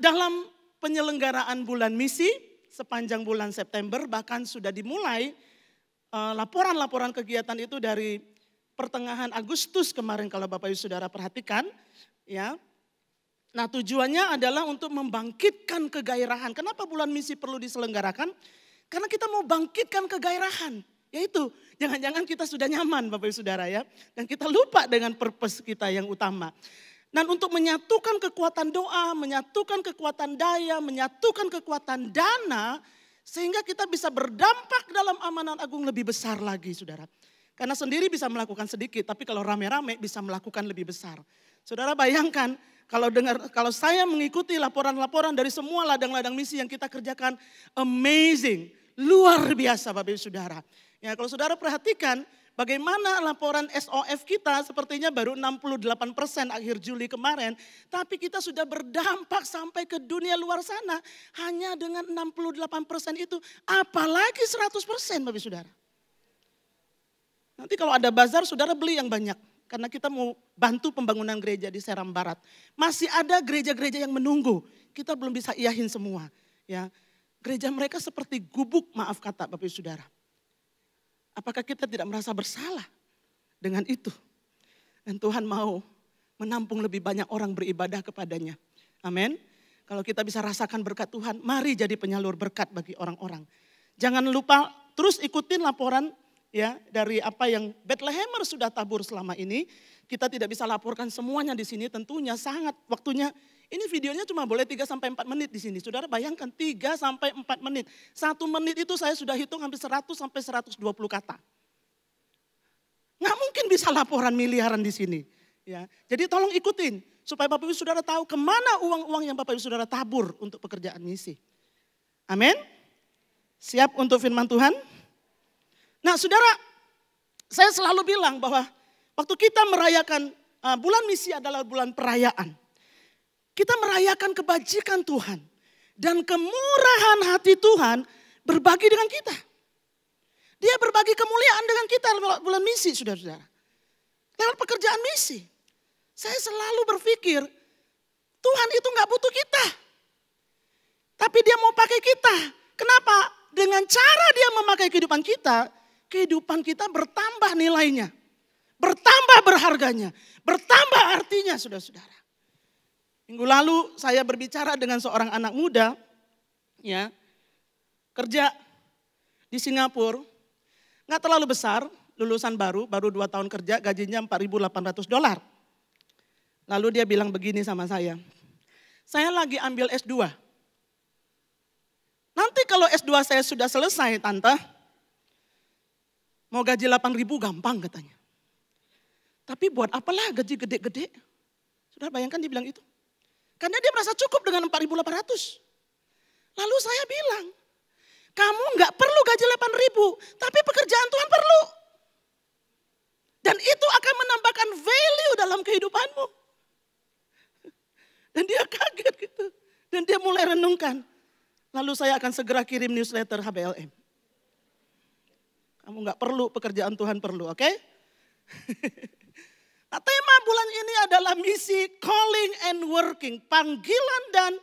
dalam penyelenggaraan bulan misi sepanjang bulan September bahkan sudah dimulai eh, laporan-laporan kegiatan itu dari pertengahan Agustus kemarin kalau Bapak Ibu Saudara perhatikan ya. Nah, tujuannya adalah untuk membangkitkan kegairahan. Kenapa bulan misi perlu diselenggarakan? Karena kita mau bangkitkan kegairahan. Yaitu jangan-jangan kita sudah nyaman Bapak Ibu Saudara ya dan kita lupa dengan purpose kita yang utama. Dan untuk menyatukan kekuatan doa, menyatukan kekuatan daya, menyatukan kekuatan dana, sehingga kita bisa berdampak dalam amanat agung lebih besar lagi, saudara. Karena sendiri bisa melakukan sedikit, tapi kalau rame-rame bisa melakukan lebih besar. Saudara bayangkan, kalau dengar, kalau saya mengikuti laporan-laporan dari semua ladang-ladang misi yang kita kerjakan, amazing, luar biasa, bapak ibu saudara. Ya, kalau saudara perhatikan, Bagaimana laporan SOF kita sepertinya baru 68 persen akhir Juli kemarin, tapi kita sudah berdampak sampai ke dunia luar sana hanya dengan 68 persen itu, apalagi 100 persen Bapak Saudara. Nanti kalau ada bazar saudara beli yang banyak, karena kita mau bantu pembangunan gereja di Seram Barat. Masih ada gereja-gereja yang menunggu, kita belum bisa iahin semua. Ya, Gereja mereka seperti gubuk, maaf kata Bapak Saudara. Apakah kita tidak merasa bersalah dengan itu? Dan Tuhan mau menampung lebih banyak orang beribadah kepadanya. Amin. Kalau kita bisa rasakan berkat Tuhan, mari jadi penyalur berkat bagi orang-orang. Jangan lupa terus ikutin laporan ya dari apa yang Bethlehemer sudah tabur selama ini. Kita tidak bisa laporkan semuanya di sini tentunya sangat waktunya ini videonya cuma boleh 3 sampai 4 menit di sini. Saudara bayangkan 3 sampai 4 menit. Satu menit itu saya sudah hitung hampir 100 sampai 120 kata. Nggak mungkin bisa laporan miliaran di sini. Ya, jadi tolong ikutin supaya Bapak Ibu Saudara tahu kemana uang-uang yang Bapak Ibu Saudara tabur untuk pekerjaan misi. Amin. Siap untuk firman Tuhan? Nah saudara, saya selalu bilang bahwa waktu kita merayakan uh, bulan misi adalah bulan perayaan. Kita merayakan kebajikan Tuhan. Dan kemurahan hati Tuhan berbagi dengan kita. Dia berbagi kemuliaan dengan kita lewat bulan misi saudara-saudara. Lewat pekerjaan misi. Saya selalu berpikir Tuhan itu nggak butuh kita. Tapi dia mau pakai kita. Kenapa? Dengan cara dia memakai kehidupan kita, kehidupan kita bertambah nilainya. Bertambah berharganya. Bertambah artinya saudara-saudara. Minggu lalu saya berbicara dengan seorang anak muda. ya Kerja di Singapura. Nggak terlalu besar, lulusan baru, baru dua tahun kerja, gajinya 4.800 dolar. Lalu dia bilang begini sama saya, saya lagi ambil S2. Nanti kalau S2 saya sudah selesai tante, Mau gaji 8 ribu gampang katanya. Tapi buat apalah gaji gede-gede? Sudah bayangkan dia bilang itu? Karena dia merasa cukup dengan 4.800. Lalu saya bilang, kamu nggak perlu gaji 8.000, tapi pekerjaan Tuhan perlu. Dan itu akan menambahkan value dalam kehidupanmu. Dan dia kaget gitu. Dan dia mulai renungkan. Lalu saya akan segera kirim newsletter HBLM. Kamu nggak perlu, pekerjaan Tuhan perlu, oke? Okay? nah, tema bulan ini adalah misi calling and working, panggilan dan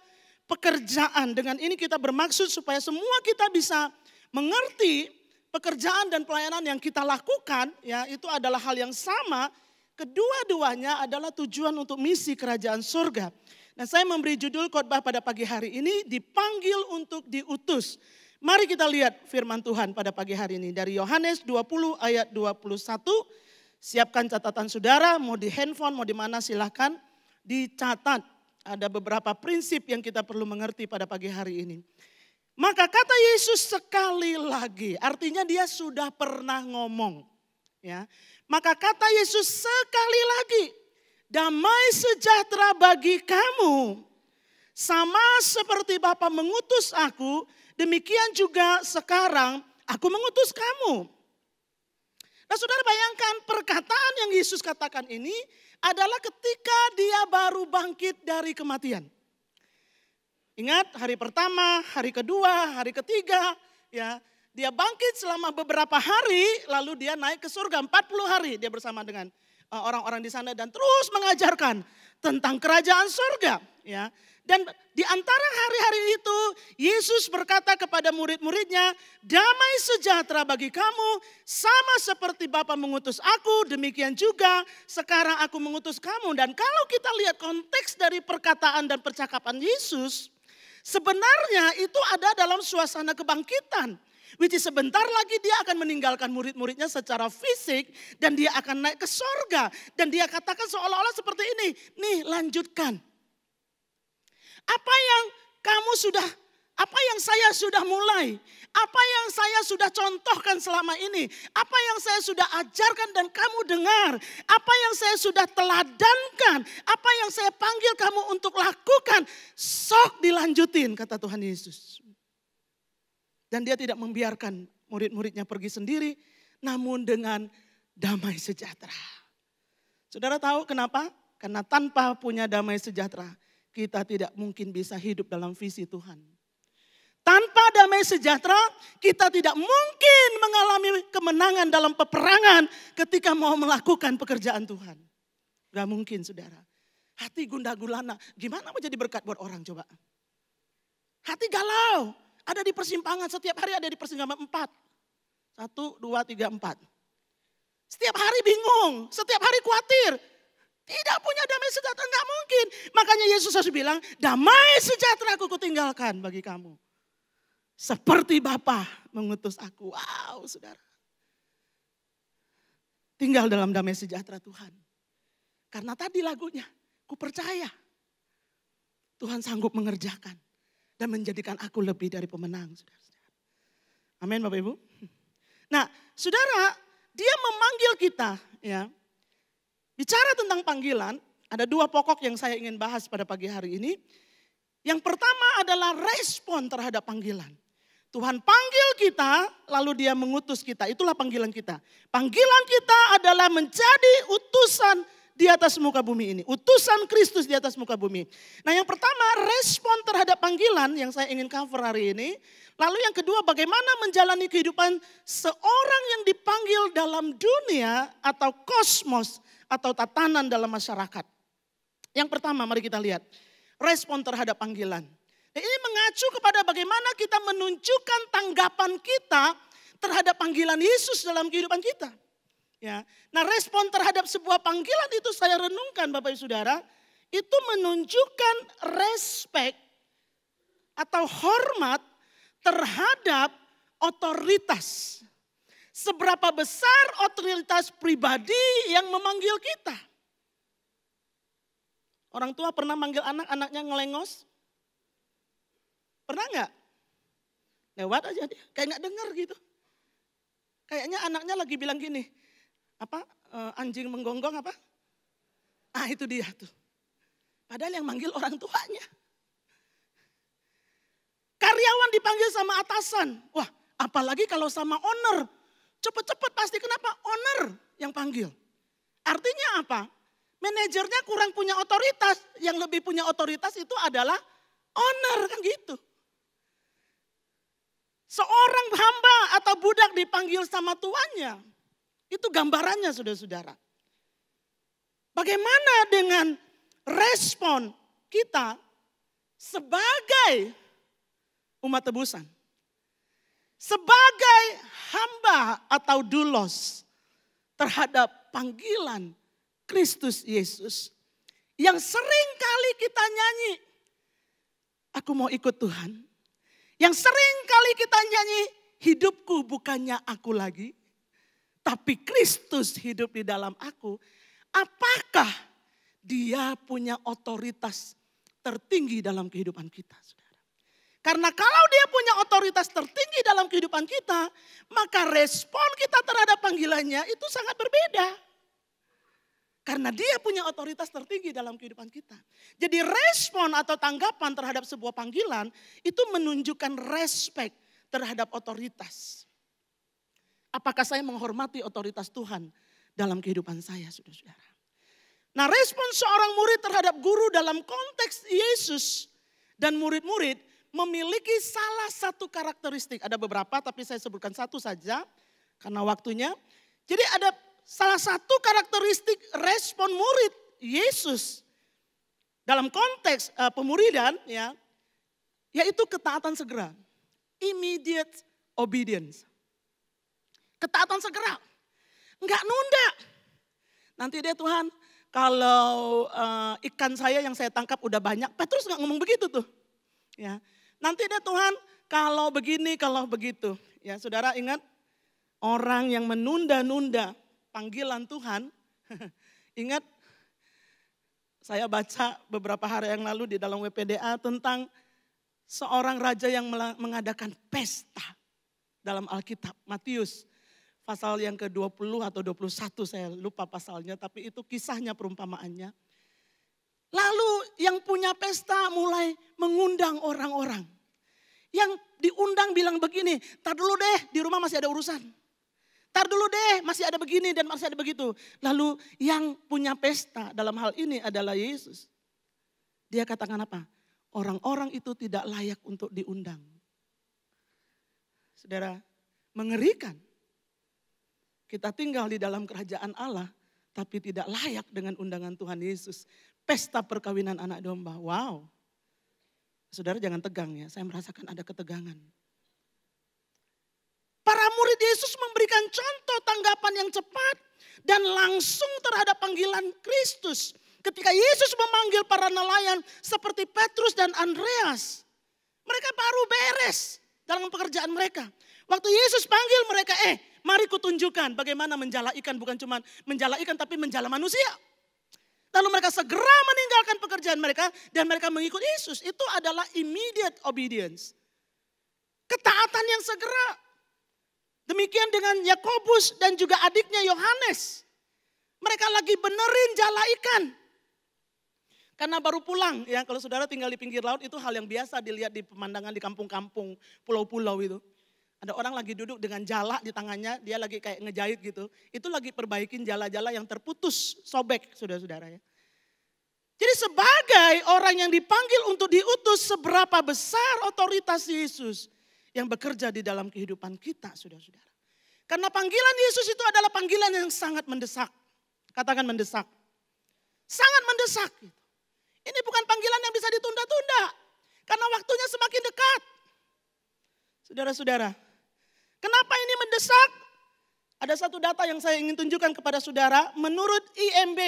pekerjaan. Dengan ini kita bermaksud supaya semua kita bisa mengerti pekerjaan dan pelayanan yang kita lakukan, ya itu adalah hal yang sama. Kedua-duanya adalah tujuan untuk misi kerajaan surga. Nah, saya memberi judul khotbah pada pagi hari ini dipanggil untuk diutus. Mari kita lihat firman Tuhan pada pagi hari ini dari Yohanes 20 ayat 21. Siapkan catatan saudara, mau di handphone, mau di mana silahkan dicatat. Ada beberapa prinsip yang kita perlu mengerti pada pagi hari ini. Maka kata Yesus sekali lagi, artinya dia sudah pernah ngomong. Ya, maka kata Yesus sekali lagi, damai sejahtera bagi kamu. Sama seperti Bapa mengutus aku, Demikian juga sekarang aku mengutus kamu. Nah saudara bayangkan perkataan yang Yesus katakan ini adalah ketika dia baru bangkit dari kematian. Ingat hari pertama, hari kedua, hari ketiga ya. Dia bangkit selama beberapa hari lalu dia naik ke surga 40 hari dia bersama dengan eh, orang-orang di sana dan terus mengajarkan tentang kerajaan surga ya. Dan di antara hari-hari itu, Yesus berkata kepada murid-muridnya, damai sejahtera bagi kamu, sama seperti Bapa mengutus aku, demikian juga sekarang aku mengutus kamu. Dan kalau kita lihat konteks dari perkataan dan percakapan Yesus, sebenarnya itu ada dalam suasana kebangkitan. Which is sebentar lagi dia akan meninggalkan murid-muridnya secara fisik dan dia akan naik ke sorga. Dan dia katakan seolah-olah seperti ini, nih lanjutkan apa yang kamu sudah, apa yang saya sudah mulai, apa yang saya sudah contohkan selama ini, apa yang saya sudah ajarkan dan kamu dengar, apa yang saya sudah teladankan, apa yang saya panggil kamu untuk lakukan, sok dilanjutin, kata Tuhan Yesus. Dan dia tidak membiarkan murid-muridnya pergi sendiri, namun dengan damai sejahtera. Saudara tahu kenapa? Karena tanpa punya damai sejahtera, kita tidak mungkin bisa hidup dalam visi Tuhan. Tanpa damai sejahtera, kita tidak mungkin mengalami kemenangan dalam peperangan ketika mau melakukan pekerjaan Tuhan. Gak mungkin, saudara. Hati gundah gulana, gimana mau jadi berkat buat orang coba? Hati galau, ada di persimpangan, setiap hari ada di persimpangan empat. Satu, dua, tiga, empat. Setiap hari bingung, setiap hari khawatir. Tidak punya damai sejahtera, enggak mungkin. Makanya Yesus harus bilang, damai sejahtera aku kutinggalkan bagi kamu. Seperti Bapa mengutus aku. Wow, saudara. Tinggal dalam damai sejahtera Tuhan. Karena tadi lagunya, ku percaya. Tuhan sanggup mengerjakan dan menjadikan aku lebih dari pemenang. saudara Amin Bapak Ibu. Nah saudara, dia memanggil kita ya Bicara tentang panggilan, ada dua pokok yang saya ingin bahas pada pagi hari ini. Yang pertama adalah respon terhadap panggilan. Tuhan panggil kita, lalu Dia mengutus kita. Itulah panggilan kita. Panggilan kita adalah menjadi utusan di atas muka bumi ini. Utusan Kristus di atas muka bumi. Nah yang pertama respon terhadap panggilan yang saya ingin cover hari ini. Lalu yang kedua bagaimana menjalani kehidupan seorang yang dipanggil dalam dunia atau kosmos atau tatanan dalam masyarakat. Yang pertama mari kita lihat, respon terhadap panggilan. Nah, ini mengacu kepada bagaimana kita menunjukkan tanggapan kita terhadap panggilan Yesus dalam kehidupan kita. Ya. Nah, respon terhadap sebuah panggilan itu saya renungkan Bapak Ibu Saudara, itu menunjukkan respek atau hormat terhadap otoritas seberapa besar otoritas pribadi yang memanggil kita. Orang tua pernah manggil anak, anaknya ngelengos? Pernah nggak? Lewat aja dia, kayak nggak dengar gitu. Kayaknya anaknya lagi bilang gini, apa eh, anjing menggonggong apa? Ah itu dia tuh. Padahal yang manggil orang tuanya. Karyawan dipanggil sama atasan. Wah, apalagi kalau sama owner Cepat-cepat pasti kenapa? Owner yang panggil. Artinya apa? Manajernya kurang punya otoritas. Yang lebih punya otoritas itu adalah owner kan gitu. Seorang hamba atau budak dipanggil sama tuannya. Itu gambarannya saudara-saudara. Bagaimana dengan respon kita sebagai umat tebusan? sebagai hamba atau dulos terhadap panggilan Kristus Yesus yang sering kali kita nyanyi aku mau ikut Tuhan yang sering kali kita nyanyi hidupku bukannya aku lagi tapi Kristus hidup di dalam aku apakah dia punya otoritas tertinggi dalam kehidupan kita karena kalau dia punya otoritas tertinggi dalam kehidupan kita, maka respon kita terhadap panggilannya itu sangat berbeda. Karena dia punya otoritas tertinggi dalam kehidupan kita. Jadi respon atau tanggapan terhadap sebuah panggilan itu menunjukkan respek terhadap otoritas. Apakah saya menghormati otoritas Tuhan dalam kehidupan saya, saudara-saudara? Nah, respon seorang murid terhadap guru dalam konteks Yesus dan murid-murid memiliki salah satu karakteristik. Ada beberapa tapi saya sebutkan satu saja karena waktunya. Jadi ada salah satu karakteristik respon murid Yesus dalam konteks uh, pemuridan ya yaitu ketaatan segera. Immediate obedience. Ketaatan segera. Enggak nunda. Nanti deh Tuhan, kalau uh, ikan saya yang saya tangkap udah banyak, Petrus nggak ngomong begitu tuh. Ya, Nanti deh Tuhan kalau begini, kalau begitu. Ya saudara ingat orang yang menunda-nunda panggilan Tuhan. ingat saya baca beberapa hari yang lalu di dalam WPDA tentang seorang raja yang mengadakan pesta dalam Alkitab. Matius pasal yang ke-20 atau 21 saya lupa pasalnya tapi itu kisahnya perumpamaannya. Lalu yang punya pesta mulai mengundang orang-orang. Yang diundang bilang begini, tar dulu deh di rumah masih ada urusan. Tar dulu deh masih ada begini dan masih ada begitu. Lalu yang punya pesta dalam hal ini adalah Yesus. Dia katakan apa? Orang-orang itu tidak layak untuk diundang. Saudara, mengerikan. Kita tinggal di dalam kerajaan Allah tapi tidak layak dengan undangan Tuhan Yesus pesta perkawinan anak domba. Wow. Saudara jangan tegang ya, saya merasakan ada ketegangan. Para murid Yesus memberikan contoh tanggapan yang cepat dan langsung terhadap panggilan Kristus. Ketika Yesus memanggil para nelayan seperti Petrus dan Andreas, mereka baru beres dalam pekerjaan mereka. Waktu Yesus panggil mereka, eh mari kutunjukkan bagaimana menjala ikan. Bukan cuma menjala ikan tapi menjala manusia. Lalu mereka segera meninggalkan pekerjaan mereka dan mereka mengikut Yesus. Itu adalah immediate obedience. Ketaatan yang segera. Demikian dengan Yakobus dan juga adiknya Yohanes. Mereka lagi benerin jala ikan. Karena baru pulang, ya kalau saudara tinggal di pinggir laut itu hal yang biasa dilihat di pemandangan di kampung-kampung, pulau-pulau itu. Ada orang lagi duduk dengan jala di tangannya, dia lagi kayak ngejahit gitu. Itu lagi perbaikin jala-jala yang terputus, sobek saudara-saudara ya. Jadi sebagai orang yang dipanggil untuk diutus seberapa besar otoritas Yesus yang bekerja di dalam kehidupan kita saudara-saudara. Karena panggilan Yesus itu adalah panggilan yang sangat mendesak. Katakan mendesak. Sangat mendesak. Gitu. Ini bukan panggilan yang bisa ditunda-tunda. Karena waktunya semakin dekat. Saudara-saudara, Kenapa ini mendesak? Ada satu data yang saya ingin tunjukkan kepada saudara. Menurut IMB,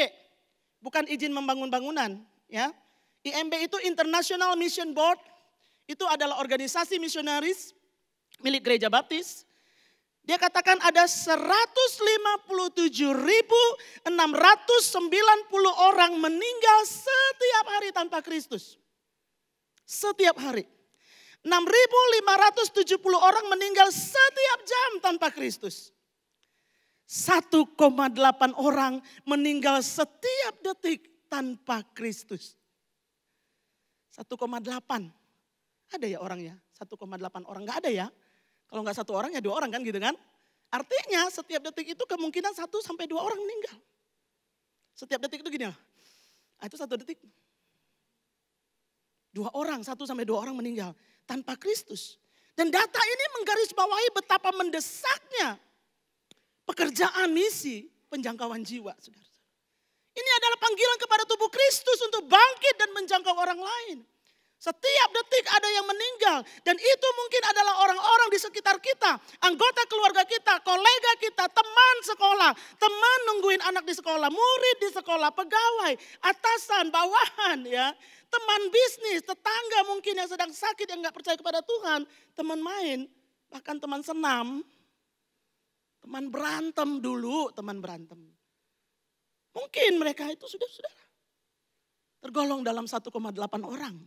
bukan izin membangun bangunan, ya. IMB itu International Mission Board, itu adalah organisasi misionaris milik gereja baptis. Dia katakan ada 157.690 orang meninggal setiap hari tanpa Kristus. Setiap hari. 6.570 orang meninggal setiap jam tanpa Kristus. 1,8 orang meninggal setiap detik tanpa Kristus. 1,8. Ada ya orangnya? 1,8 orang. Ya? Gak ada ya? Kalau gak satu orang ya dua orang kan gitu kan? Artinya setiap detik itu kemungkinan satu sampai dua orang meninggal. Setiap detik itu gini loh. Ah, itu satu detik. Dua orang, satu sampai dua orang meninggal tanpa Kristus. Dan data ini menggarisbawahi betapa mendesaknya pekerjaan misi penjangkauan jiwa. Saudara. Ini adalah panggilan kepada tubuh Kristus untuk bangkit dan menjangkau orang lain. Setiap detik ada yang meninggal dan itu mungkin adalah orang-orang di sekitar kita, anggota keluarga kita, kolega kita, teman sekolah, teman nungguin anak di sekolah, murid di sekolah, pegawai, atasan, bawahan ya teman bisnis, tetangga mungkin yang sedang sakit yang nggak percaya kepada Tuhan, teman main, bahkan teman senam, teman berantem dulu, teman berantem. Mungkin mereka itu sudah sudah tergolong dalam 1,8 orang.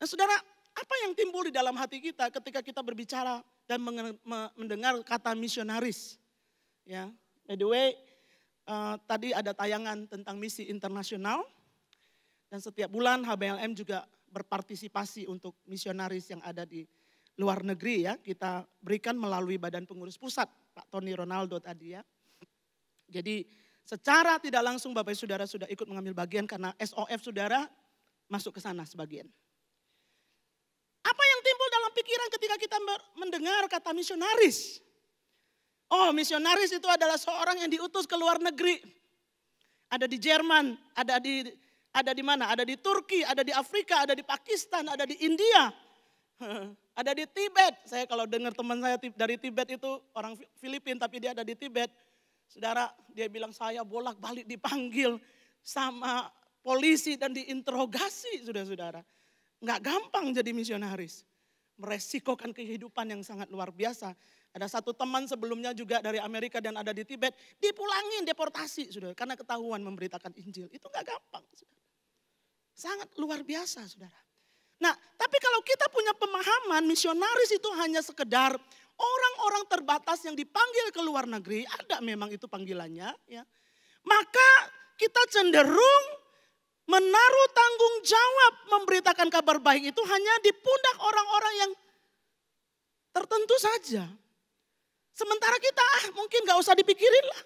Nah, Saudara, apa yang timbul di dalam hati kita ketika kita berbicara dan mendengar kata misionaris? Ya, by the way, uh, tadi ada tayangan tentang misi internasional dan setiap bulan HBLM juga berpartisipasi untuk misionaris yang ada di luar negeri ya. Kita berikan melalui Badan Pengurus Pusat Pak Tony Ronaldo tadi ya. Jadi secara tidak langsung Bapak Saudara sudah ikut mengambil bagian karena SOF Saudara masuk ke sana sebagian. Apa yang timbul dalam pikiran ketika kita mendengar kata misionaris? Oh misionaris itu adalah seorang yang diutus ke luar negeri. Ada di Jerman, ada di ada di mana? Ada di Turki, ada di Afrika, ada di Pakistan, ada di India. Ada di Tibet. Saya kalau dengar teman saya dari Tibet itu orang Filipin, tapi dia ada di Tibet. Saudara, dia bilang saya bolak-balik dipanggil sama polisi dan diinterogasi, saudara-saudara. Nggak gampang jadi misionaris. Meresikokan kehidupan yang sangat luar biasa. Ada satu teman sebelumnya juga dari Amerika dan ada di Tibet, dipulangin deportasi, saudara, karena ketahuan memberitakan Injil. Itu enggak gampang, saudara. Sangat luar biasa saudara. Nah tapi kalau kita punya pemahaman misionaris itu hanya sekedar orang-orang terbatas yang dipanggil ke luar negeri. Ada memang itu panggilannya ya. Maka kita cenderung menaruh tanggung jawab memberitakan kabar baik itu hanya di pundak orang-orang yang tertentu saja. Sementara kita ah mungkin gak usah dipikirin lah.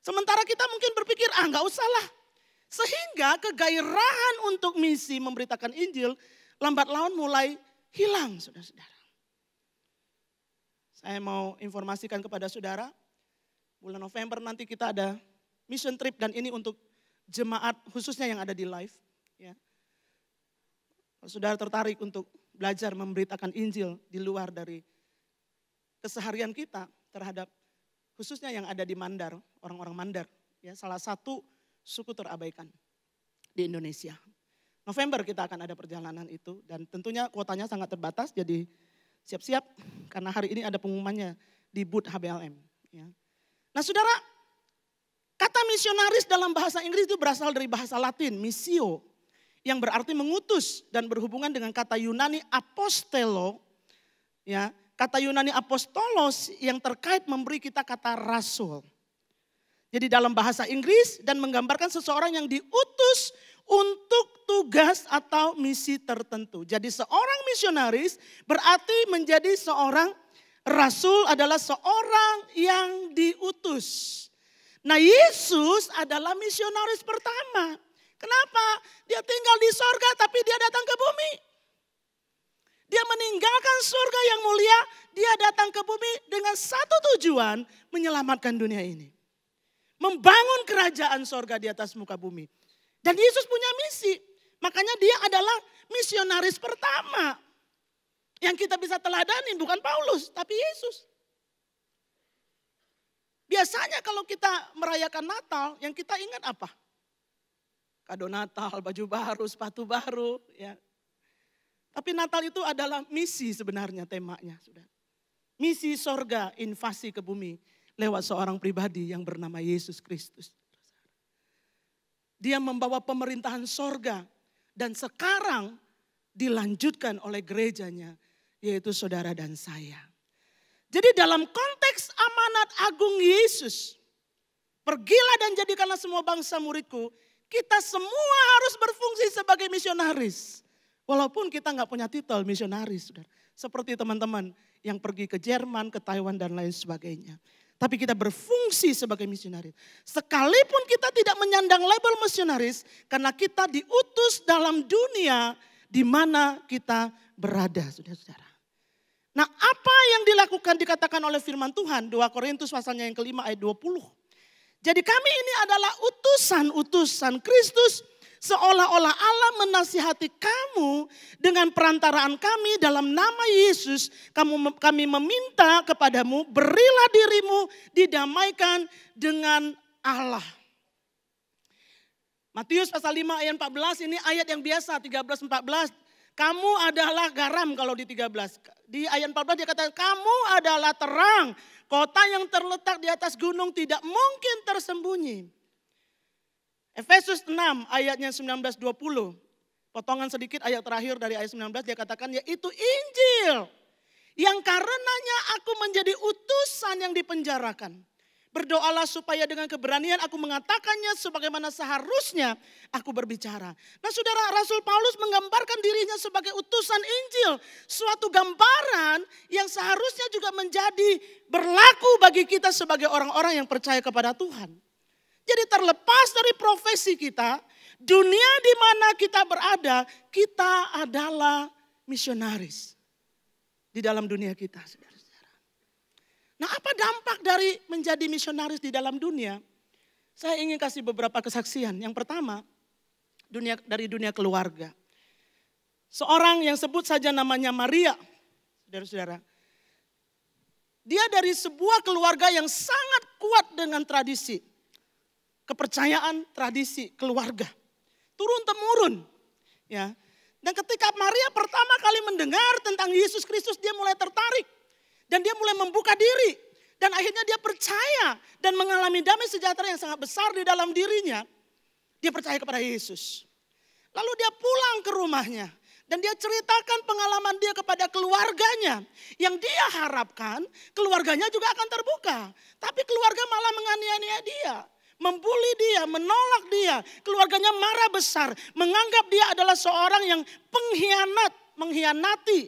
Sementara kita mungkin berpikir ah gak usah lah. Sehingga kegairahan untuk misi memberitakan Injil lambat laun mulai hilang saudara-saudara. Saya mau informasikan kepada saudara, bulan November nanti kita ada mission trip dan ini untuk jemaat khususnya yang ada di live. Ya. Kalau saudara tertarik untuk belajar memberitakan Injil di luar dari keseharian kita terhadap khususnya yang ada di Mandar, orang-orang Mandar. Ya, salah satu suku terabaikan di Indonesia. November kita akan ada perjalanan itu dan tentunya kuotanya sangat terbatas jadi siap-siap karena hari ini ada pengumumannya di booth HBLM. Ya. Nah saudara, kata misionaris dalam bahasa Inggris itu berasal dari bahasa Latin, misio yang berarti mengutus dan berhubungan dengan kata Yunani apostelo, ya, kata Yunani apostolos yang terkait memberi kita kata rasul. Jadi dalam bahasa Inggris dan menggambarkan seseorang yang diutus untuk tugas atau misi tertentu. Jadi seorang misionaris berarti menjadi seorang rasul adalah seorang yang diutus. Nah Yesus adalah misionaris pertama. Kenapa? Dia tinggal di sorga tapi dia datang ke bumi. Dia meninggalkan surga yang mulia, dia datang ke bumi dengan satu tujuan menyelamatkan dunia ini membangun kerajaan sorga di atas muka bumi. Dan Yesus punya misi. Makanya dia adalah misionaris pertama. Yang kita bisa teladani bukan Paulus, tapi Yesus. Biasanya kalau kita merayakan Natal, yang kita ingat apa? Kado Natal, baju baru, sepatu baru, ya. Tapi Natal itu adalah misi sebenarnya temanya, sudah Misi sorga invasi ke bumi lewat seorang pribadi yang bernama Yesus Kristus. Dia membawa pemerintahan sorga dan sekarang dilanjutkan oleh gerejanya yaitu saudara dan saya. Jadi dalam konteks amanat agung Yesus, pergilah dan jadikanlah semua bangsa muridku, kita semua harus berfungsi sebagai misionaris. Walaupun kita nggak punya titel misionaris, saudara. Seperti teman-teman yang pergi ke Jerman, ke Taiwan, dan lain sebagainya tapi kita berfungsi sebagai misionaris. Sekalipun kita tidak menyandang label misionaris, karena kita diutus dalam dunia di mana kita berada, saudara-saudara. Nah apa yang dilakukan dikatakan oleh firman Tuhan 2 Korintus pasalnya yang kelima ayat 20. Jadi kami ini adalah utusan-utusan Kristus Seolah-olah Allah menasihati kamu dengan perantaraan kami dalam nama Yesus. Kamu, kami meminta kepadamu berilah dirimu didamaikan dengan Allah. Matius pasal 5 ayat 14 ini ayat yang biasa 13 14 kamu adalah garam kalau di 13. Di ayat 14 dia kata kamu adalah terang. Kota yang terletak di atas gunung tidak mungkin tersembunyi. Efesus 6 ayatnya 19-20. Potongan sedikit ayat terakhir dari ayat 19 dia katakan yaitu Injil. Yang karenanya aku menjadi utusan yang dipenjarakan. Berdoalah supaya dengan keberanian aku mengatakannya sebagaimana seharusnya aku berbicara. Nah saudara Rasul Paulus menggambarkan dirinya sebagai utusan Injil. Suatu gambaran yang seharusnya juga menjadi berlaku bagi kita sebagai orang-orang yang percaya kepada Tuhan. Jadi terlepas dari profesi kita, dunia di mana kita berada, kita adalah misionaris di dalam dunia kita, saudara-saudara. Nah, apa dampak dari menjadi misionaris di dalam dunia? Saya ingin kasih beberapa kesaksian. Yang pertama, dunia dari dunia keluarga. Seorang yang sebut saja namanya Maria, saudara-saudara. Dia dari sebuah keluarga yang sangat kuat dengan tradisi kepercayaan, tradisi, keluarga. Turun-temurun. ya. Dan ketika Maria pertama kali mendengar tentang Yesus Kristus, dia mulai tertarik. Dan dia mulai membuka diri. Dan akhirnya dia percaya dan mengalami damai sejahtera yang sangat besar di dalam dirinya. Dia percaya kepada Yesus. Lalu dia pulang ke rumahnya. Dan dia ceritakan pengalaman dia kepada keluarganya. Yang dia harapkan keluarganya juga akan terbuka. Tapi keluarga malah menganiaya dia membuli dia, menolak dia. Keluarganya marah besar, menganggap dia adalah seorang yang pengkhianat, mengkhianati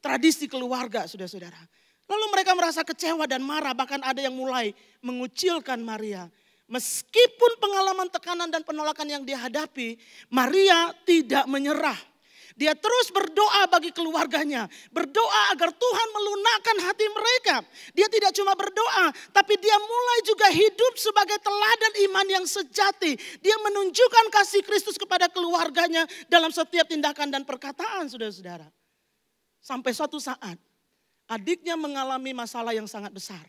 tradisi keluarga, saudara-saudara. Lalu mereka merasa kecewa dan marah, bahkan ada yang mulai mengucilkan Maria. Meskipun pengalaman tekanan dan penolakan yang dihadapi, Maria tidak menyerah. Dia terus berdoa bagi keluarganya, berdoa agar Tuhan melunakkan hati mereka. Dia tidak cuma berdoa, tapi dia mulai juga hidup sebagai teladan iman yang sejati. Dia menunjukkan kasih Kristus kepada keluarganya dalam setiap tindakan dan perkataan, saudara-saudara. Sampai suatu saat, adiknya mengalami masalah yang sangat besar.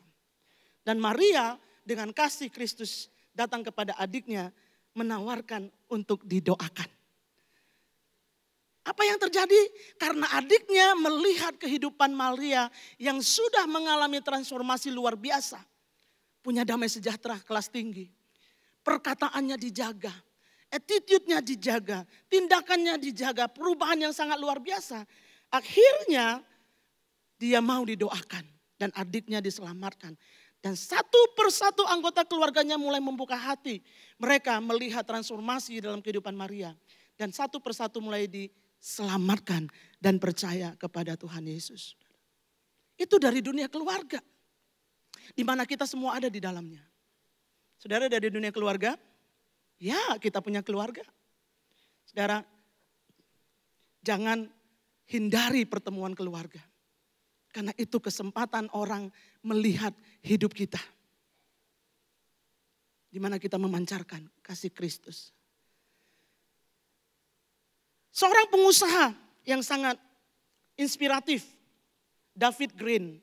Dan Maria dengan kasih Kristus datang kepada adiknya menawarkan untuk didoakan. Apa yang terjadi? Karena adiknya melihat kehidupan Maria yang sudah mengalami transformasi luar biasa. Punya damai sejahtera kelas tinggi. Perkataannya dijaga. Attitude-nya dijaga. Tindakannya dijaga. Perubahan yang sangat luar biasa. Akhirnya dia mau didoakan. Dan adiknya diselamatkan. Dan satu persatu anggota keluarganya mulai membuka hati. Mereka melihat transformasi dalam kehidupan Maria dan satu persatu mulai di selamatkan dan percaya kepada Tuhan Yesus. Itu dari dunia keluarga. Di mana kita semua ada di dalamnya. Saudara dari dunia keluarga? Ya, kita punya keluarga. Saudara, jangan hindari pertemuan keluarga. Karena itu kesempatan orang melihat hidup kita. Di mana kita memancarkan kasih Kristus Seorang pengusaha yang sangat inspiratif, David Green,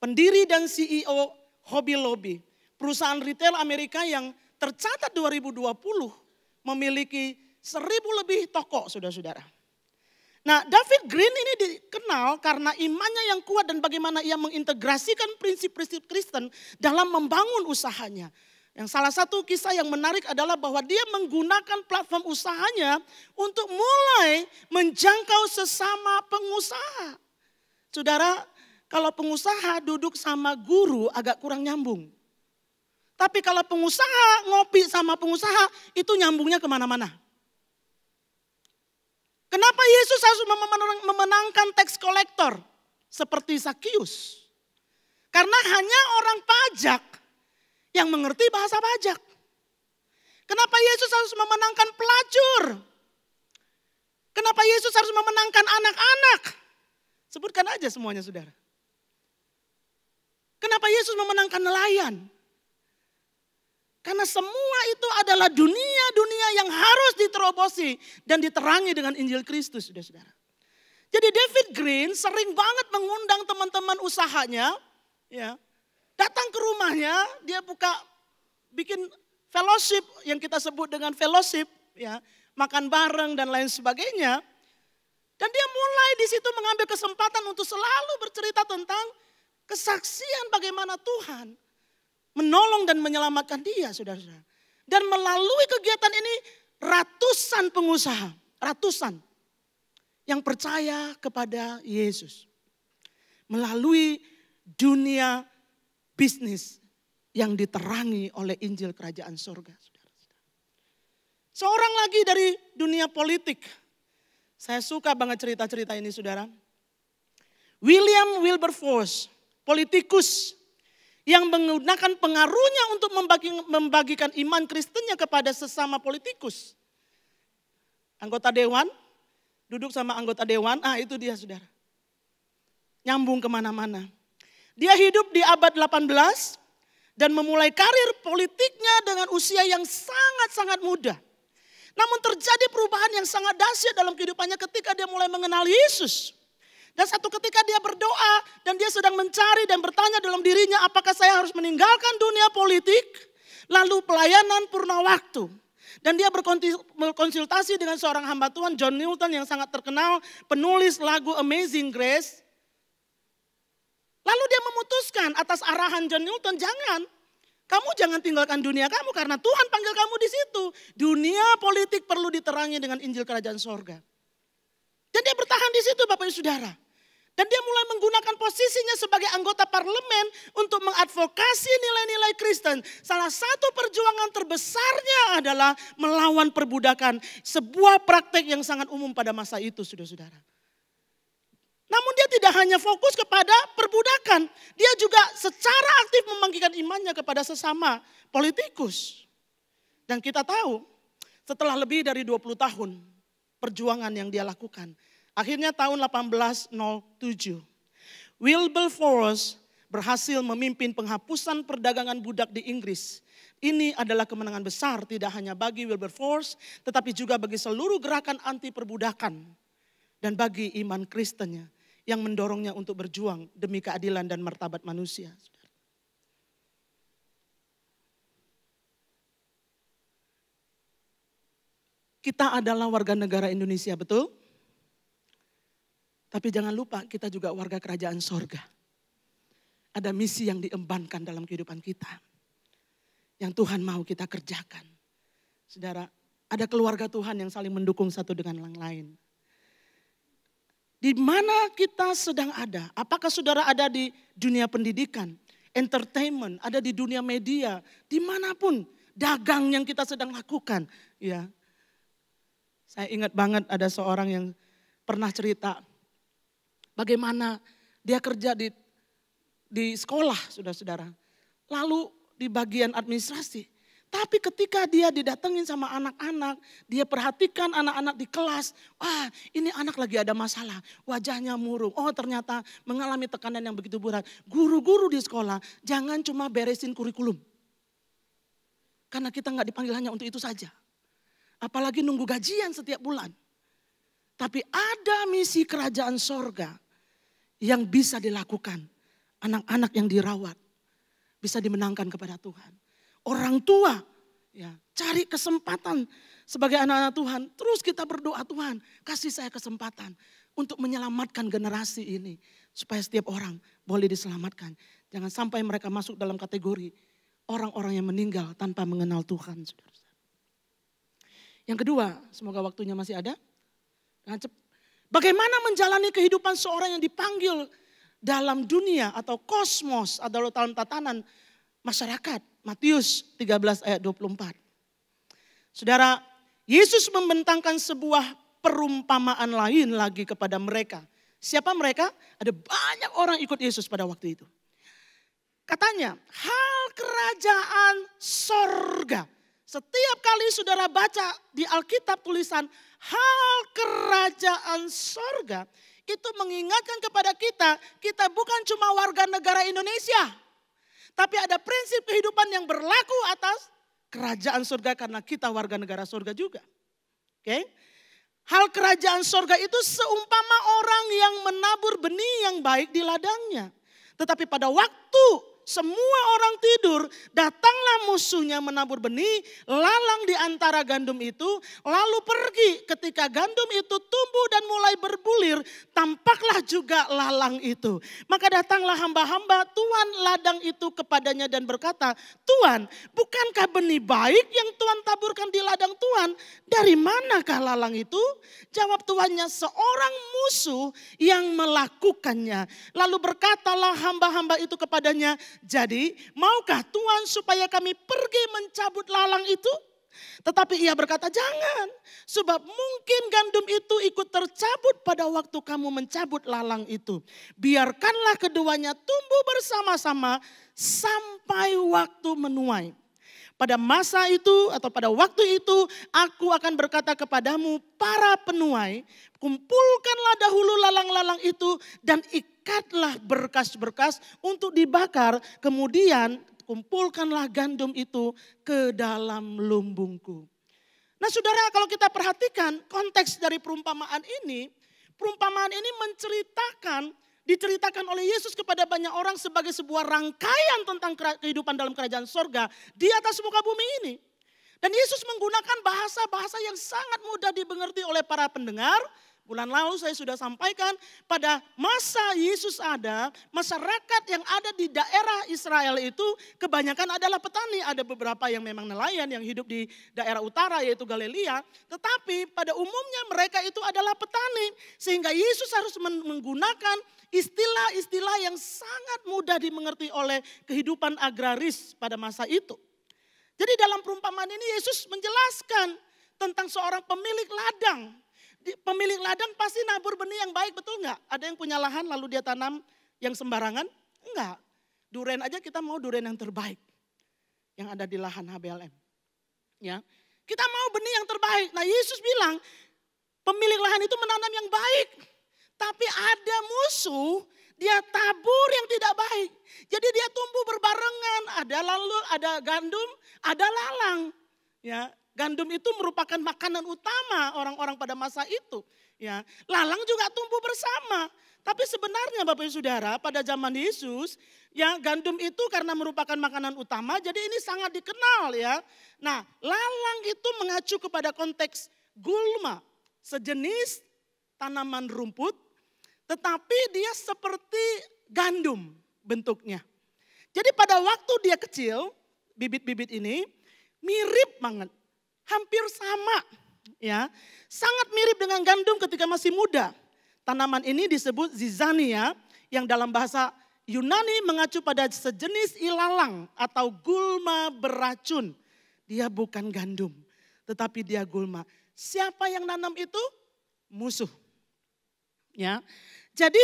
pendiri dan CEO Hobby Lobby, perusahaan retail Amerika yang tercatat 2020 memiliki seribu lebih toko, saudara-saudara. Nah, David Green ini dikenal karena imannya yang kuat dan bagaimana ia mengintegrasikan prinsip-prinsip Kristen dalam membangun usahanya. Yang salah satu kisah yang menarik adalah bahwa dia menggunakan platform usahanya untuk mulai menjangkau sesama pengusaha. Saudara, kalau pengusaha duduk sama guru agak kurang nyambung. Tapi kalau pengusaha ngopi sama pengusaha itu nyambungnya kemana-mana. Kenapa Yesus harus memenangkan teks kolektor seperti Sakius? Karena hanya orang pajak yang mengerti bahasa pajak. Kenapa Yesus harus memenangkan pelacur? Kenapa Yesus harus memenangkan anak-anak? Sebutkan aja semuanya saudara. Kenapa Yesus memenangkan nelayan? Karena semua itu adalah dunia-dunia yang harus diterobosi dan diterangi dengan Injil Kristus, saudara-saudara. Jadi David Green sering banget mengundang teman-teman usahanya, ya, Datang ke rumahnya, dia buka bikin fellowship yang kita sebut dengan fellowship ya, makan bareng dan lain sebagainya. Dan dia mulai di situ mengambil kesempatan untuk selalu bercerita tentang kesaksian bagaimana Tuhan menolong dan menyelamatkan dia, saudara-saudara. Dan melalui kegiatan ini ratusan pengusaha, ratusan yang percaya kepada Yesus. Melalui dunia bisnis yang diterangi oleh Injil Kerajaan Surga. Seorang lagi dari dunia politik. Saya suka banget cerita-cerita ini saudara. William Wilberforce, politikus yang menggunakan pengaruhnya untuk membagi, membagikan iman Kristennya kepada sesama politikus. Anggota dewan, duduk sama anggota dewan, ah itu dia saudara. Nyambung kemana-mana. Dia hidup di abad 18 dan memulai karir politiknya dengan usia yang sangat-sangat muda. Namun terjadi perubahan yang sangat dahsyat dalam kehidupannya ketika dia mulai mengenal Yesus. Dan satu ketika dia berdoa dan dia sedang mencari dan bertanya dalam dirinya apakah saya harus meninggalkan dunia politik lalu pelayanan purna waktu. Dan dia berkonsultasi dengan seorang hamba Tuhan John Newton yang sangat terkenal penulis lagu Amazing Grace. Lalu dia memutuskan atas arahan John Newton, jangan. Kamu jangan tinggalkan dunia kamu karena Tuhan panggil kamu di situ. Dunia politik perlu diterangi dengan Injil Kerajaan Sorga. Dan dia bertahan di situ Bapak Ibu Saudara. Dan dia mulai menggunakan posisinya sebagai anggota parlemen untuk mengadvokasi nilai-nilai Kristen. Salah satu perjuangan terbesarnya adalah melawan perbudakan. Sebuah praktek yang sangat umum pada masa itu, saudara-saudara. Namun dia tidak hanya fokus kepada perbudakan. Dia juga secara aktif membangkitkan imannya kepada sesama politikus. Dan kita tahu setelah lebih dari 20 tahun perjuangan yang dia lakukan. Akhirnya tahun 1807 Wilberforce berhasil memimpin penghapusan perdagangan budak di Inggris. Ini adalah kemenangan besar tidak hanya bagi Wilberforce tetapi juga bagi seluruh gerakan anti perbudakan dan bagi iman Kristennya yang mendorongnya untuk berjuang demi keadilan dan martabat manusia. Kita adalah warga negara Indonesia, betul? Tapi jangan lupa kita juga warga kerajaan sorga. Ada misi yang diembankan dalam kehidupan kita. Yang Tuhan mau kita kerjakan. Saudara, ada keluarga Tuhan yang saling mendukung satu dengan yang lain. Di mana kita sedang ada? Apakah saudara ada di dunia pendidikan, entertainment, ada di dunia media, dimanapun dagang yang kita sedang lakukan? Ya, saya ingat banget ada seorang yang pernah cerita bagaimana dia kerja di di sekolah, saudara-saudara. Lalu di bagian administrasi, tapi ketika dia didatengin sama anak-anak, dia perhatikan anak-anak di kelas, wah ini anak lagi ada masalah, wajahnya murung. Oh ternyata mengalami tekanan yang begitu berat. Guru-guru di sekolah jangan cuma beresin kurikulum. Karena kita nggak dipanggil hanya untuk itu saja. Apalagi nunggu gajian setiap bulan. Tapi ada misi kerajaan sorga yang bisa dilakukan. Anak-anak yang dirawat bisa dimenangkan kepada Tuhan orang tua, ya cari kesempatan sebagai anak-anak Tuhan. Terus kita berdoa Tuhan, kasih saya kesempatan untuk menyelamatkan generasi ini. Supaya setiap orang boleh diselamatkan. Jangan sampai mereka masuk dalam kategori orang-orang yang meninggal tanpa mengenal Tuhan. Yang kedua, semoga waktunya masih ada. Bagaimana menjalani kehidupan seorang yang dipanggil dalam dunia atau kosmos atau dalam tatanan masyarakat. Matius 13 ayat 24. Saudara, Yesus membentangkan sebuah perumpamaan lain lagi kepada mereka. Siapa mereka? Ada banyak orang ikut Yesus pada waktu itu. Katanya, hal kerajaan sorga. Setiap kali saudara baca di Alkitab tulisan hal kerajaan sorga, itu mengingatkan kepada kita, kita bukan cuma warga negara Indonesia. Tapi ada prinsip kehidupan yang berlaku atas kerajaan surga karena kita warga negara surga juga. Oke. Okay? Hal kerajaan surga itu seumpama orang yang menabur benih yang baik di ladangnya. Tetapi pada waktu semua orang tidur, datanglah musuhnya menabur benih, lalang di antara gandum itu, lalu pergi ketika gandum itu tumbuh dan mulai berbulir, tampaklah juga lalang itu. Maka datanglah hamba-hamba Tuhan ladang itu kepadanya dan berkata, Tuhan bukankah benih baik yang Tuhan taburkan di ladang Tuhan? Dari manakah lalang itu? Jawab Tuhannya seorang musuh yang melakukannya. Lalu berkatalah hamba-hamba itu kepadanya, jadi, maukah Tuhan supaya kami pergi mencabut lalang itu? Tetapi ia berkata, "Jangan, sebab mungkin gandum itu ikut tercabut pada waktu kamu mencabut lalang itu. Biarkanlah keduanya tumbuh bersama-sama sampai waktu menuai." Pada masa itu atau pada waktu itu aku akan berkata kepadamu para penuai, kumpulkanlah dahulu lalang-lalang itu dan ikut." angkatlah berkas-berkas untuk dibakar, kemudian kumpulkanlah gandum itu ke dalam lumbungku. Nah saudara kalau kita perhatikan konteks dari perumpamaan ini, perumpamaan ini menceritakan, diceritakan oleh Yesus kepada banyak orang sebagai sebuah rangkaian tentang kehidupan dalam kerajaan sorga di atas muka bumi ini. Dan Yesus menggunakan bahasa-bahasa yang sangat mudah dimengerti oleh para pendengar, Bulan lalu saya sudah sampaikan pada masa Yesus ada, masyarakat yang ada di daerah Israel itu kebanyakan adalah petani. Ada beberapa yang memang nelayan yang hidup di daerah utara yaitu Galilea. Tetapi pada umumnya mereka itu adalah petani. Sehingga Yesus harus menggunakan istilah-istilah yang sangat mudah dimengerti oleh kehidupan agraris pada masa itu. Jadi dalam perumpamaan ini Yesus menjelaskan tentang seorang pemilik ladang pemilik ladang pasti nabur benih yang baik, betul nggak? Ada yang punya lahan lalu dia tanam yang sembarangan? Enggak. Duren aja kita mau duren yang terbaik yang ada di lahan HBLM. Ya. Kita mau benih yang terbaik. Nah, Yesus bilang pemilik lahan itu menanam yang baik. Tapi ada musuh, dia tabur yang tidak baik. Jadi dia tumbuh berbarengan, ada lalu ada gandum, ada lalang. Ya, Gandum itu merupakan makanan utama orang-orang pada masa itu. Ya, lalang juga tumbuh bersama. Tapi sebenarnya Bapak Ibu Saudara pada zaman Yesus ya gandum itu karena merupakan makanan utama jadi ini sangat dikenal ya. Nah lalang itu mengacu kepada konteks gulma sejenis tanaman rumput tetapi dia seperti gandum bentuknya. Jadi pada waktu dia kecil bibit-bibit ini mirip banget hampir sama ya. Sangat mirip dengan gandum ketika masih muda. Tanaman ini disebut zizania yang dalam bahasa Yunani mengacu pada sejenis ilalang atau gulma beracun. Dia bukan gandum, tetapi dia gulma. Siapa yang nanam itu? Musuh. Ya. Jadi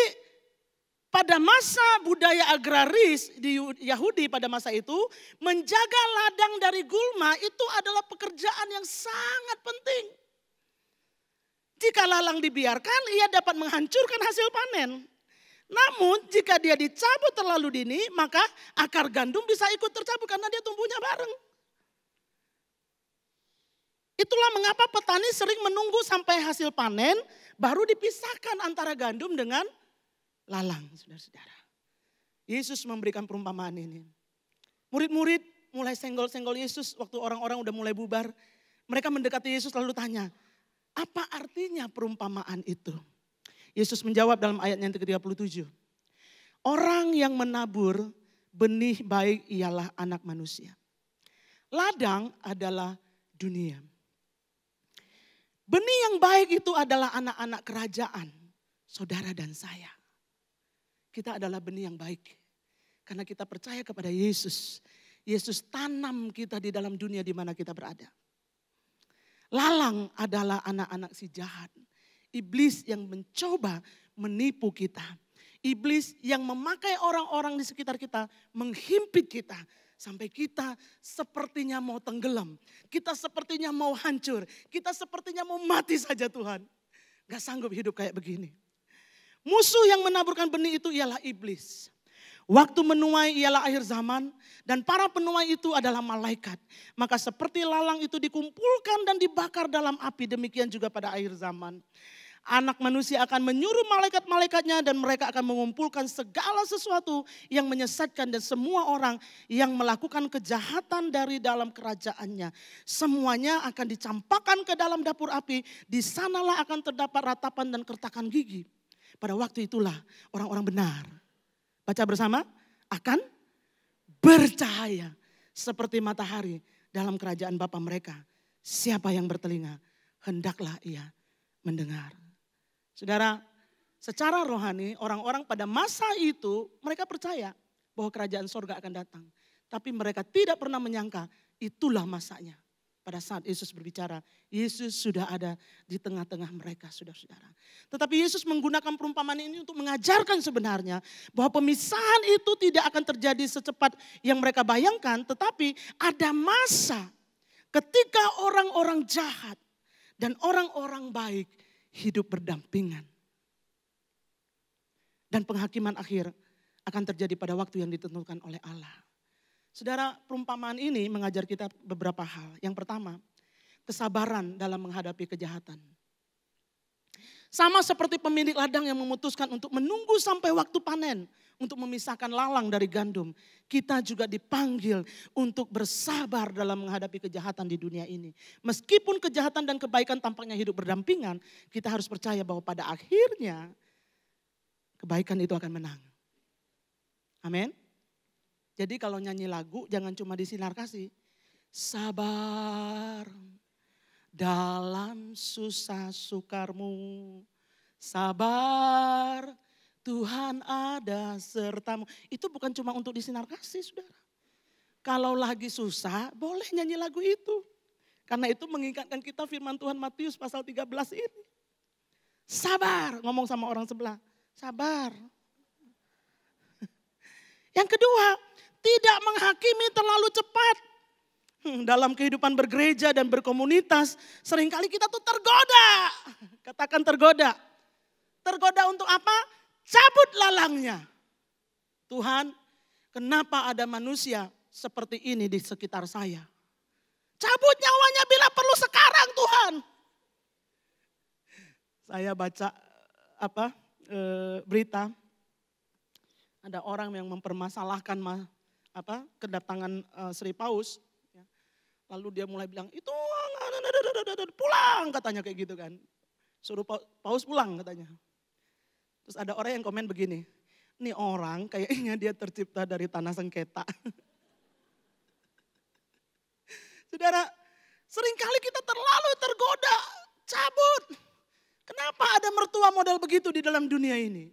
pada masa budaya agraris di Yahudi pada masa itu, menjaga ladang dari gulma itu adalah pekerjaan yang sangat penting. Jika lalang dibiarkan, ia dapat menghancurkan hasil panen. Namun jika dia dicabut terlalu dini, maka akar gandum bisa ikut tercabut karena dia tumbuhnya bareng. Itulah mengapa petani sering menunggu sampai hasil panen baru dipisahkan antara gandum dengan lalang, saudara-saudara. Yesus memberikan perumpamaan ini. Murid-murid mulai senggol-senggol Yesus waktu orang-orang udah mulai bubar. Mereka mendekati Yesus lalu tanya, apa artinya perumpamaan itu? Yesus menjawab dalam ayatnya yang ke-37. Orang yang menabur benih baik ialah anak manusia. Ladang adalah dunia. Benih yang baik itu adalah anak-anak kerajaan, saudara dan saya. Kita adalah benih yang baik. Karena kita percaya kepada Yesus. Yesus tanam kita di dalam dunia di mana kita berada. Lalang adalah anak-anak si jahat. Iblis yang mencoba menipu kita. Iblis yang memakai orang-orang di sekitar kita, menghimpit kita. Sampai kita sepertinya mau tenggelam. Kita sepertinya mau hancur. Kita sepertinya mau mati saja Tuhan. Gak sanggup hidup kayak begini. Musuh yang menaburkan benih itu ialah iblis. Waktu menuai ialah akhir zaman dan para penuai itu adalah malaikat. Maka seperti lalang itu dikumpulkan dan dibakar dalam api, demikian juga pada akhir zaman. Anak manusia akan menyuruh malaikat-malaikatnya dan mereka akan mengumpulkan segala sesuatu yang menyesatkan dan semua orang yang melakukan kejahatan dari dalam kerajaannya. Semuanya akan dicampakkan ke dalam dapur api, di sanalah akan terdapat ratapan dan kertakan gigi. Pada waktu itulah orang-orang benar. Baca bersama, akan bercahaya seperti matahari dalam kerajaan Bapa mereka. Siapa yang bertelinga, hendaklah ia mendengar. Saudara, secara rohani orang-orang pada masa itu mereka percaya bahwa kerajaan sorga akan datang. Tapi mereka tidak pernah menyangka itulah masanya pada saat Yesus berbicara. Yesus sudah ada di tengah-tengah mereka, sudah saudara Tetapi Yesus menggunakan perumpamaan ini untuk mengajarkan sebenarnya bahwa pemisahan itu tidak akan terjadi secepat yang mereka bayangkan, tetapi ada masa ketika orang-orang jahat dan orang-orang baik hidup berdampingan. Dan penghakiman akhir akan terjadi pada waktu yang ditentukan oleh Allah. Saudara, perumpamaan ini mengajar kita beberapa hal. Yang pertama, kesabaran dalam menghadapi kejahatan. Sama seperti pemilik ladang yang memutuskan untuk menunggu sampai waktu panen untuk memisahkan lalang dari gandum, kita juga dipanggil untuk bersabar dalam menghadapi kejahatan di dunia ini. Meskipun kejahatan dan kebaikan tampaknya hidup berdampingan, kita harus percaya bahwa pada akhirnya kebaikan itu akan menang. Amin. Jadi kalau nyanyi lagu jangan cuma di sinar kasih. Sabar dalam susah sukarmu. Sabar Tuhan ada sertamu. Itu bukan cuma untuk di sinar kasih saudara. Kalau lagi susah boleh nyanyi lagu itu. Karena itu mengingatkan kita firman Tuhan Matius pasal 13 ini. Sabar, ngomong sama orang sebelah. Sabar. Yang kedua, tidak menghakimi terlalu cepat. Hmm, dalam kehidupan bergereja dan berkomunitas, seringkali kita tuh tergoda. Katakan tergoda. Tergoda untuk apa? Cabut lalangnya. Tuhan, kenapa ada manusia seperti ini di sekitar saya? Cabut nyawanya bila perlu sekarang Tuhan. Saya baca eh, apa eh, berita ada orang yang mempermasalahkan ma, apa kedatangan uh, Sri Paus. Ya. Lalu dia mulai bilang, itu ah, nah, nah, nah, pulang katanya kayak gitu kan. Suruh Paus pulang katanya. Terus ada orang yang komen begini, ini orang kayaknya dia tercipta dari tanah sengketa. Saudara, seringkali kita terlalu tergoda, cabut. Kenapa ada mertua model begitu di dalam dunia ini?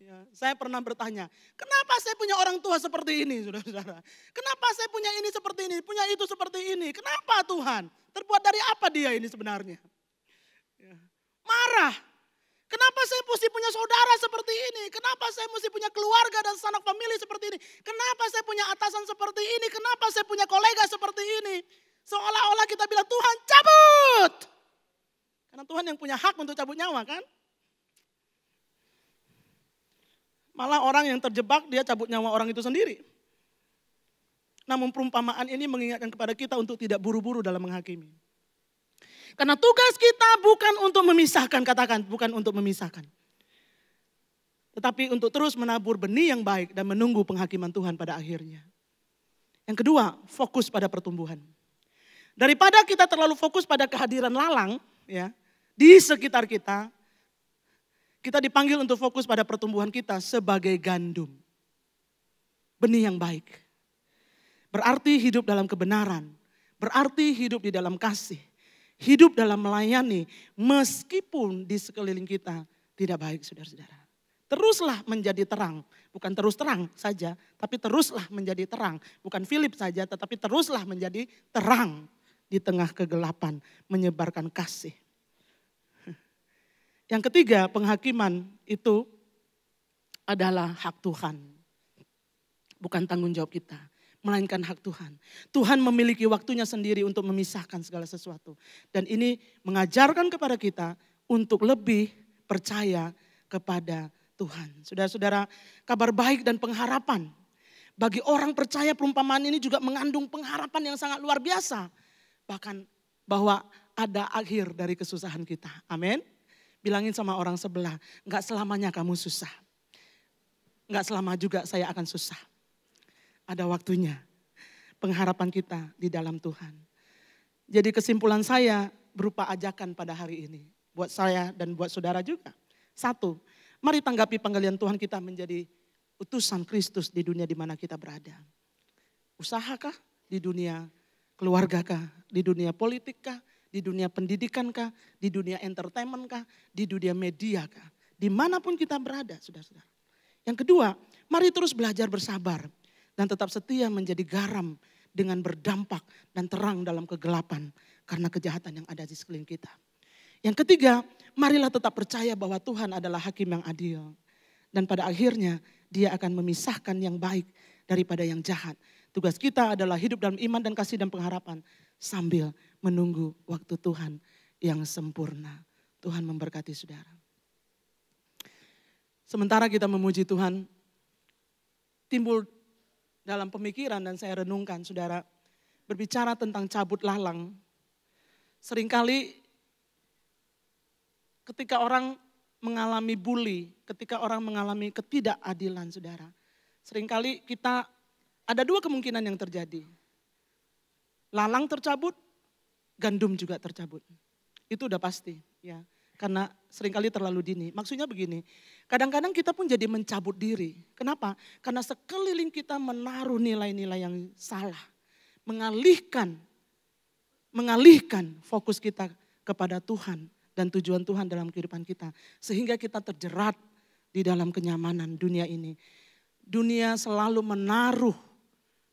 Ya, saya pernah bertanya, kenapa saya punya orang tua seperti ini, saudara-saudara? Kenapa saya punya ini seperti ini, punya itu seperti ini? Kenapa Tuhan? Terbuat dari apa dia ini sebenarnya? Ya. Marah. Kenapa saya mesti punya saudara seperti ini? Kenapa saya mesti punya keluarga dan sanak famili seperti ini? Kenapa saya punya atasan seperti ini? Kenapa saya punya kolega seperti ini? Seolah-olah kita bilang Tuhan cabut. Karena Tuhan yang punya hak untuk cabut nyawa kan? Malah orang yang terjebak dia cabut nyawa orang itu sendiri. Namun perumpamaan ini mengingatkan kepada kita untuk tidak buru-buru dalam menghakimi. Karena tugas kita bukan untuk memisahkan, katakan bukan untuk memisahkan. Tetapi untuk terus menabur benih yang baik dan menunggu penghakiman Tuhan pada akhirnya. Yang kedua, fokus pada pertumbuhan. Daripada kita terlalu fokus pada kehadiran lalang ya di sekitar kita, kita dipanggil untuk fokus pada pertumbuhan kita sebagai gandum. Benih yang baik. Berarti hidup dalam kebenaran. Berarti hidup di dalam kasih. Hidup dalam melayani meskipun di sekeliling kita tidak baik saudara-saudara. Teruslah menjadi terang. Bukan terus terang saja, tapi teruslah menjadi terang. Bukan Philip saja, tetapi teruslah menjadi terang di tengah kegelapan. Menyebarkan kasih. Yang ketiga, penghakiman itu adalah hak Tuhan. Bukan tanggung jawab kita, melainkan hak Tuhan. Tuhan memiliki waktunya sendiri untuk memisahkan segala sesuatu. Dan ini mengajarkan kepada kita untuk lebih percaya kepada Tuhan. Saudara-saudara, kabar baik dan pengharapan. Bagi orang percaya perumpamaan ini juga mengandung pengharapan yang sangat luar biasa. Bahkan bahwa ada akhir dari kesusahan kita. Amin. Bilangin sama orang sebelah, nggak selamanya kamu susah. Nggak selama juga saya akan susah. Ada waktunya. Pengharapan kita di dalam Tuhan. Jadi kesimpulan saya berupa ajakan pada hari ini. Buat saya dan buat saudara juga. Satu, mari tanggapi panggilan Tuhan kita menjadi utusan Kristus di dunia di mana kita berada. Usahakah di dunia keluargakah, di dunia politikkah, di dunia pendidikan kah? Di dunia entertainment kah? Di dunia media kah? Dimanapun kita berada, saudara-saudara. Yang kedua, mari terus belajar bersabar dan tetap setia menjadi garam dengan berdampak dan terang dalam kegelapan karena kejahatan yang ada di sekeliling kita. Yang ketiga, marilah tetap percaya bahwa Tuhan adalah hakim yang adil. Dan pada akhirnya dia akan memisahkan yang baik daripada yang jahat. Tugas kita adalah hidup dalam iman dan kasih dan pengharapan sambil menunggu waktu Tuhan yang sempurna. Tuhan memberkati saudara. Sementara kita memuji Tuhan, timbul dalam pemikiran dan saya renungkan saudara, berbicara tentang cabut lalang. Seringkali ketika orang mengalami bully, ketika orang mengalami ketidakadilan saudara, seringkali kita ada dua kemungkinan yang terjadi. Lalang tercabut gandum juga tercabut. Itu udah pasti, ya. Karena seringkali terlalu dini. Maksudnya begini, kadang-kadang kita pun jadi mencabut diri. Kenapa? Karena sekeliling kita menaruh nilai-nilai yang salah. Mengalihkan, mengalihkan fokus kita kepada Tuhan dan tujuan Tuhan dalam kehidupan kita. Sehingga kita terjerat di dalam kenyamanan dunia ini. Dunia selalu menaruh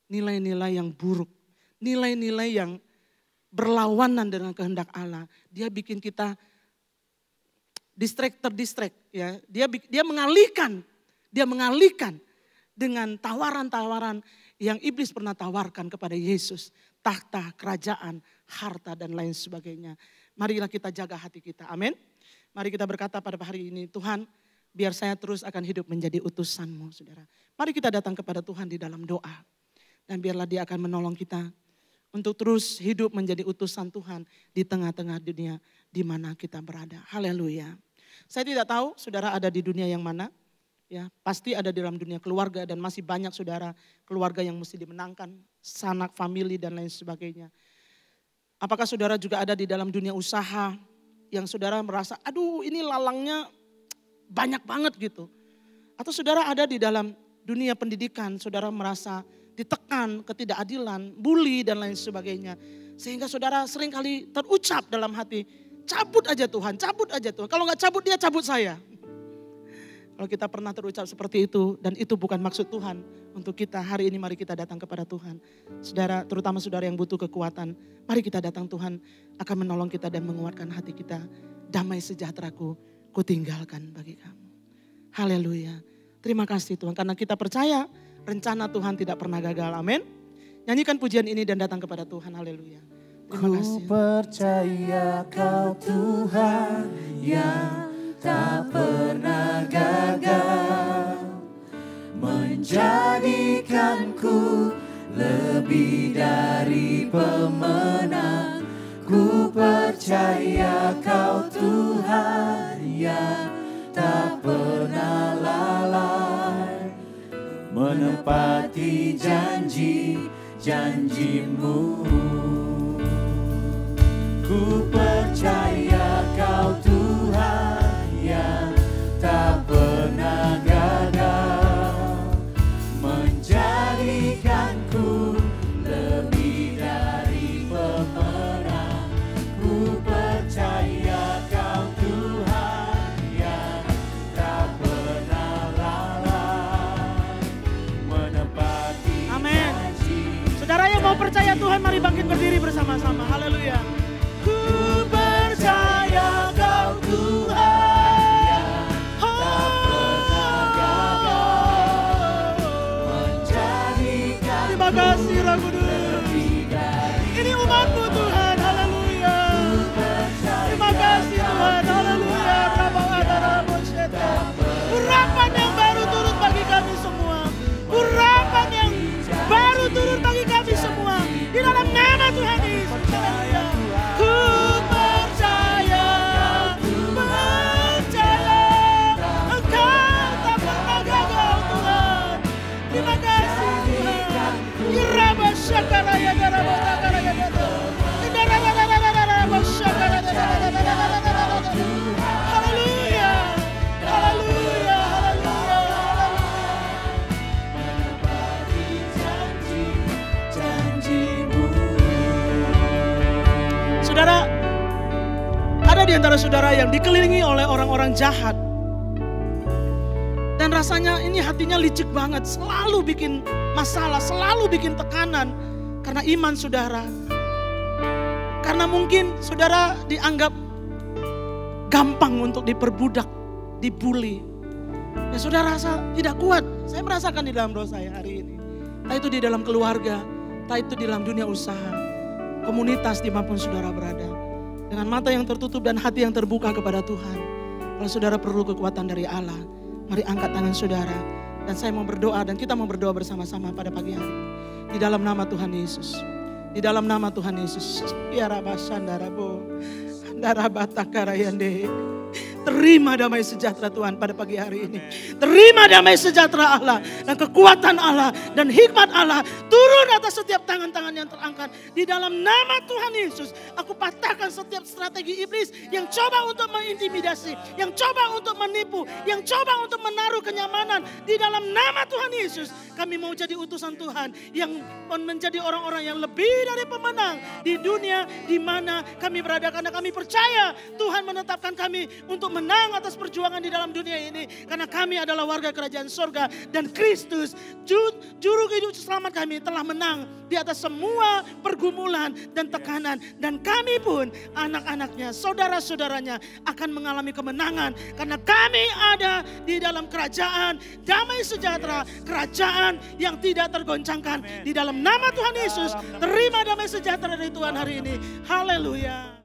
nilai-nilai yang buruk, nilai-nilai yang berlawanan dengan kehendak Allah. Dia bikin kita distract terdistract ya. Dia dia mengalihkan, dia mengalihkan dengan tawaran-tawaran yang iblis pernah tawarkan kepada Yesus, tahta, kerajaan, harta dan lain sebagainya. Marilah kita jaga hati kita. Amin. Mari kita berkata pada hari ini, Tuhan, biar saya terus akan hidup menjadi utusanmu, saudara. Mari kita datang kepada Tuhan di dalam doa. Dan biarlah dia akan menolong kita untuk terus hidup menjadi utusan Tuhan di tengah-tengah dunia di mana kita berada. Haleluya. Saya tidak tahu saudara ada di dunia yang mana. Ya, pasti ada di dalam dunia keluarga dan masih banyak saudara keluarga yang mesti dimenangkan, sanak famili dan lain sebagainya. Apakah saudara juga ada di dalam dunia usaha yang saudara merasa, aduh ini lalangnya banyak banget gitu. Atau saudara ada di dalam dunia pendidikan, saudara merasa ditekan, ketidakadilan, bully dan lain sebagainya. Sehingga saudara sering kali terucap dalam hati, cabut aja Tuhan, cabut aja Tuhan. Kalau nggak cabut dia cabut saya. Kalau kita pernah terucap seperti itu dan itu bukan maksud Tuhan untuk kita hari ini mari kita datang kepada Tuhan. Saudara, terutama saudara yang butuh kekuatan, mari kita datang Tuhan akan menolong kita dan menguatkan hati kita. Damai sejahteraku ku tinggalkan bagi kamu. Haleluya. Terima kasih Tuhan karena kita percaya rencana Tuhan tidak pernah gagal. Amin. Nyanyikan pujian ini dan datang kepada Tuhan. Haleluya. Terima Ku percaya kau Tuhan yang tak pernah gagal. Menjadikanku lebih dari pemenang. Ku percaya kau Tuhan yang tak pernah lalai menepati janji-janjimu. Ku percaya kau Tuhan. Tuhan mari bangkit berdiri bersama-sama. Haleluya. antara saudara yang dikelilingi oleh orang-orang jahat. Dan rasanya ini hatinya licik banget, selalu bikin masalah, selalu bikin tekanan karena iman saudara. Karena mungkin saudara dianggap gampang untuk diperbudak, dibully. Ya saudara rasa tidak kuat. Saya merasakan di dalam roh saya hari ini. Tak itu di dalam keluarga, tak itu di dalam dunia usaha, komunitas dimanapun saudara berada. Dengan mata yang tertutup dan hati yang terbuka kepada Tuhan. Kalau saudara perlu kekuatan dari Allah, mari angkat tangan saudara. Dan saya mau berdoa dan kita mau berdoa bersama-sama pada pagi hari. Di dalam nama Tuhan Yesus. Di dalam nama Tuhan Yesus. Biar darah sandarabo. Andarabatakara deh. Terima damai sejahtera Tuhan pada pagi hari ini. Terima damai sejahtera Allah dan kekuatan Allah dan hikmat Allah turun atas setiap tangan-tangan yang terangkat. Di dalam nama Tuhan Yesus, aku patahkan setiap strategi iblis yang coba untuk mengintimidasi, yang coba untuk menipu, yang coba untuk menaruh kenyamanan. Di dalam nama Tuhan Yesus, kami mau jadi utusan Tuhan yang menjadi orang-orang yang lebih dari pemenang di dunia di mana kami berada karena kami percaya Tuhan menetapkan kami untuk menang atas perjuangan di dalam dunia ini. Karena kami adalah warga kerajaan sorga. Dan Kristus, juru hidup selamat kami telah menang di atas semua pergumulan dan tekanan. Dan kami pun anak-anaknya, saudara-saudaranya akan mengalami kemenangan. Karena kami ada di dalam kerajaan damai sejahtera. Kerajaan yang tidak tergoncangkan. Di dalam nama Tuhan Yesus, terima damai sejahtera dari Tuhan hari ini. Haleluya.